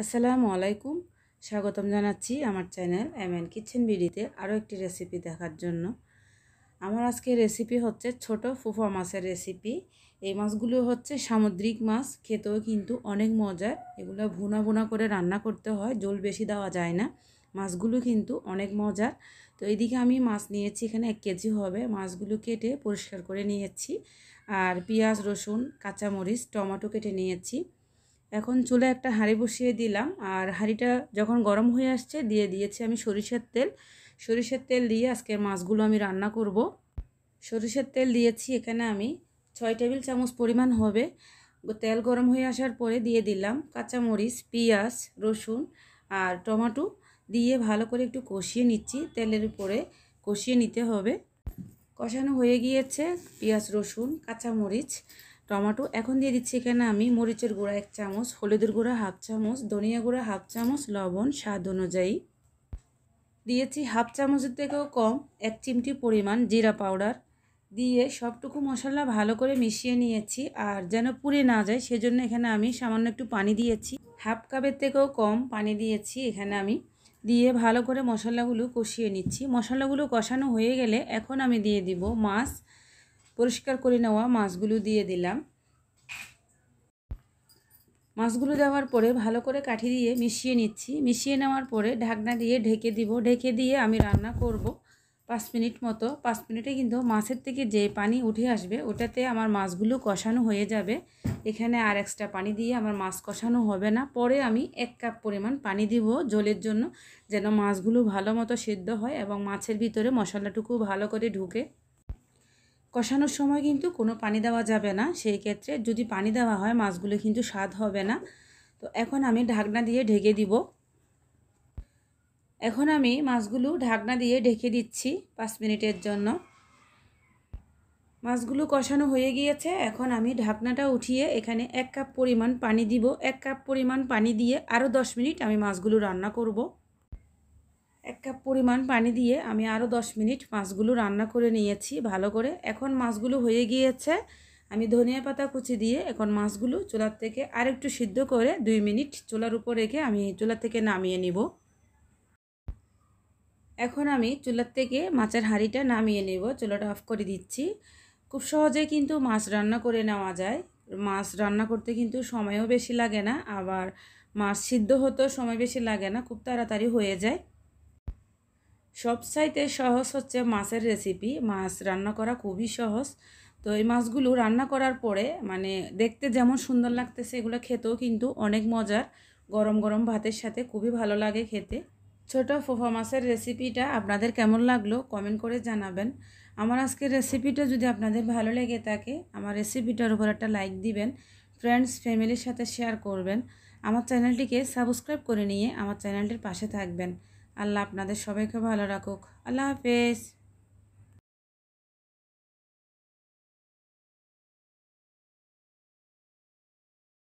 আসসালামু আলাইকুম স্বাগতম জানাচ্ছি আমার চ্যানেল এম এন কিচেন বিডিতে আরও একটি রেসিপি দেখার জন্য আমার আজকে রেসিপি হচ্ছে ছোট ফুফা মাছের রেসিপি এই মাছগুলো হচ্ছে সামুদ্রিক মাছ খেতেও কিন্তু অনেক মজার এগুলো ভুনা ভুনা করে রান্না করতে হয় জল বেশি দেওয়া যায় না মাছগুলো কিন্তু অনেক মজার তো এইদিকে আমি মাছ নিয়েছি এখানে এক কেজি হবে মাছগুলো কেটে পরিষ্কার করে নিয়েছি আর পেঁয়াজ রসুন কাঁচামরিচ টমেটো কেটে নিয়েছি এখন চুলে একটা হাঁড়ি বসিয়ে দিলাম আর হাঁড়িটা যখন গরম হয়ে আসছে দিয়ে দিয়েছি আমি সরিষার তেল সরিষার তেল দিয়ে আজকে মাছগুলো আমি রান্না করব সরিষার তেল দিয়েছি এখানে আমি ছয় টেবিল চামচ পরিমাণ হবে তেল গরম হয়ে আসার পরে দিয়ে দিলাম কাঁচামরিচ পেঁয়াজ রসুন আর টমাটো দিয়ে ভালো করে একটু কষিয়ে নিচ্ছি তেলের উপরে কষিয়ে নিতে হবে কষানো হয়ে গিয়েছে পেঁয়াজ রসুন কাঁচামরিচ টমাটো এখন দিয়ে দিচ্ছি এখানে আমি মরিচের গুঁড়া এক চামচ হলুদের গুঁড়া হাফ চামচ ধনিয়া গুঁড়া হাফ চামচ লবণ স্বাদ অনুযায়ী দিয়েছি হাফ চামচের থেকেও কম এক চিমটি পরিমাণ জিরা পাউডার দিয়ে সবটুকু মশলা ভালো করে মিশিয়ে নিয়েছি আর যেন পুড়ে না যায় সেজন্য এখানে আমি সামান্য একটু পানি দিয়েছি হাফ কাপের থেকেও কম পানি দিয়েছি এখানে আমি দিয়ে ভালো করে মশলাগুলো কষিয়ে নিচ্ছি মশলাগুলো কষানো হয়ে গেলে এখন আমি দিয়ে দিব মাছ পরিষ্কার করে নেওয়া মাছগুলো দিয়ে দিলাম মাছগুলো দেওয়ার পরে ভালো করে কাঠি দিয়ে মিশিয়ে নিচ্ছি মিশিয়ে নেওয়ার পরে ঢাকনা দিয়ে ঢেকে দিব ঢেকে দিয়ে আমি রান্না করব পাঁচ মিনিট মতো পাঁচ মিনিটে কিন্তু মাছের থেকে যে পানি উঠে আসবে ওটাতে আমার মাছগুলো কষানো হয়ে যাবে এখানে আর এক্সট্রা পানি দিয়ে আমার মাছ কষানো হবে না পরে আমি এক কাপ পরিমাণ পানি দিব জলের জন্য যেন মাছগুলো ভালো মতো সেদ্ধ হয় এবং মাছের ভিতরে মশলাটুকু ভালো করে ঢুকে কষানোর সময় কিন্তু কোনো পানি দেওয়া যাবে না সেই ক্ষেত্রে যদি পানি দেওয়া হয় মাছগুলো কিন্তু স্বাদ হবে না তো এখন আমি ঢাকনা দিয়ে ঢেকে দিব এখন আমি মাছগুলো ঢাকনা দিয়ে ঢেকে দিচ্ছি পাঁচ মিনিটের জন্য মাছগুলো কষানো হয়ে গিয়েছে এখন আমি ঢাকনাটা উঠিয়ে এখানে এক কাপ পরিমাণ পানি দিব এক কাপ পরিমাণ পানি দিয়ে আরও দশ মিনিট আমি মাছগুলো রান্না করব এক কাপ পরিমাণ পানি দিয়ে আমি আরও দশ মিনিট মাছগুলো রান্না করে নিয়েছি ভালো করে এখন মাছগুলো হয়ে গিয়েছে আমি ধনিয়া পাতা কুচি দিয়ে এখন মাছগুলো চুলার থেকে আরেকটু সিদ্ধ করে দুই মিনিট চুলার উপর রেখে আমি চুলার থেকে নামিয়ে নিব এখন আমি চুলার থেকে মাছের হাঁড়িটা নামিয়ে নেব চুলাটা অফ করে দিচ্ছি খুব সহজে কিন্তু মাছ রান্না করে নেওয়া যায় মাছ রান্না করতে কিন্তু সময়ও বেশি লাগে না আবার মাছ সিদ্ধ হতেও সময় বেশি লাগে না খুব তাড়াতাড়ি হয়ে যায় সবসাইতে সহজ হচ্ছে মাছের রেসিপি মাছ রান্না করা খুবই সহজ তো এই মাছগুলো রান্না করার পরে মানে দেখতে যেমন সুন্দর লাগতেছে এগুলো খেতেও কিন্তু অনেক মজার গরম গরম ভাতের সাথে খুবই ভালো লাগে খেতে ছোট ফোফা মাছের রেসিপিটা আপনাদের কেমন লাগলো কমেন্ট করে জানাবেন আমার আজকের রেসিপিটা যদি আপনাদের ভালো লেগে থাকে আমার রেসিপিটার উপর একটা লাইক দিবেন ফ্রেন্ডস ফ্যামিলির সাথে শেয়ার করবেন আমার চ্যানেলটিকে সাবস্ক্রাইব করে নিয়ে আমার চ্যানেলটির পাশে থাকবেন আল্লাহ আপনাদের সবাইকে ভালো রাখুক আল্লাহ হাফেজ